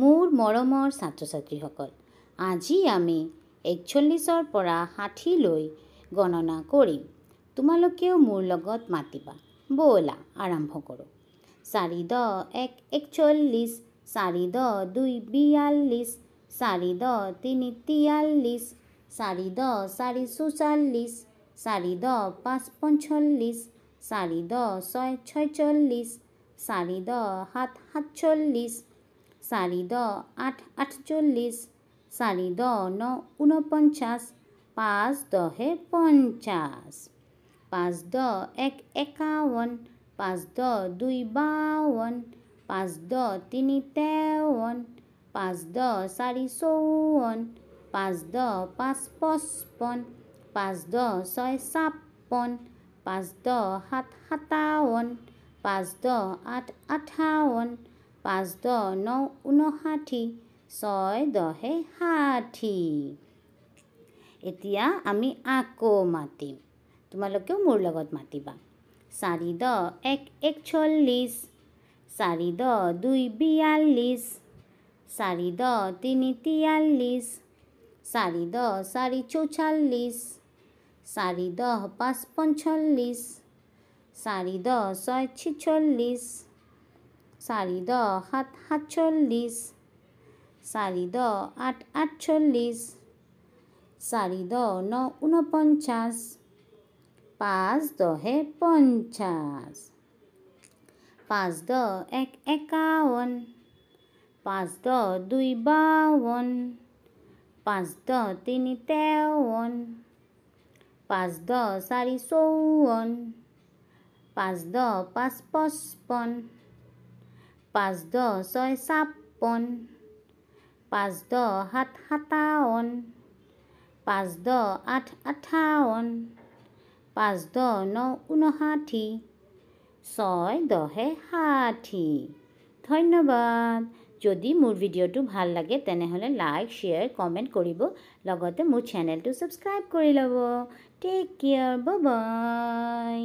মোৰ মৰমৰ ছাত্ৰ ছাত্ৰীসকল আজি আমি একচল্লিছৰ পৰা ষাঠিলৈ গণনা কৰিম তোমালোকেও মোৰ লগত মাতিবা ব'লা আৰম্ভ কৰোঁ চাৰি দহ এক একচল্লিছ চাৰি দহ দুই বিয়াল্লিছ চাৰি দহ তিনি তিয়াল্লিছ চাৰি দহ চাৰি চৌচল্লিছ চাৰি দহ পাঁচ পঞ্চল্লিছ চাৰি দহ ছয় ছয়চল্লিছ চাৰি দহ সাত সাতচল্লিছ চাৰি দহ আঠ আঠচল্লিছ চাৰি দহ ন ঊনপঞ্চাছ পাঁচ দহে পঞ্চাছ পাঁচ দহ এক একাৱন্ন পাঁচ দহ দুই বাৱন্ন পাঁচ দহ তিনি তেৱন্ন পাঁচ দহ চাৰি চৌৱন পাঁচ দহ পাঁচ পঁচপন্ন পাঁচ দহ ছয় ছাপন্ন পাঁচ দহ সাত সাতাৱন্ন পাঁচ দহ আঠ আঠাৱন্ন পাঁচ দহ ন ঊনষাঠি ছয় দহে ষাঠি এতিয়া আমি আকৌ মাতিম তোমালোকেও মোৰ লগত মাতিবা চাৰি দহ এক একচল্লিছ চাৰি দহ দুই বিয়াল্লিছ চাৰি দহ তিনি তিয়াল্লিছ চাৰি দহ চাৰি চৌচাল্লিছ চাৰি দহ পাঁচ পঞ্চল্লিছ চাৰি দহ ছয় ছিচল্লিছ চারি দ সাত সাতচল্লিছ চাৰি দ আঠ আঠচল্লিছ চাৰি দ ন ঊনপঞ্চাছ পাঁচ দহে পঞ্চাছ পাঁচ দ এক একাৱন পাঁচ দ দুই বাৱন পাঁচ দ তিনি তেৱন পাঁচ দ চাৰি চৌৱন পাঁচ দ পাঁচ পঁচপন্ন পাঁচ দহ ছয় ছাপন্ন পাঁচ দহ সাত সাতাৱন্ন পাঁচ দহ আঠ আঠাৱন্ন পাঁচ দহ ন ঊনষাঠি ছয় দহে ষাঠি ধন্যবাদ যদি মোৰ ভিডিঅ'টো ভাল লাগে তেনেহ'লে লাইক শ্বেয়াৰ কমেণ্ট কৰিব লগতে মোৰ চেনেলটো ছাবস্ক্ৰাইব কৰি ল'ব টেক কেয়াৰ ব বাই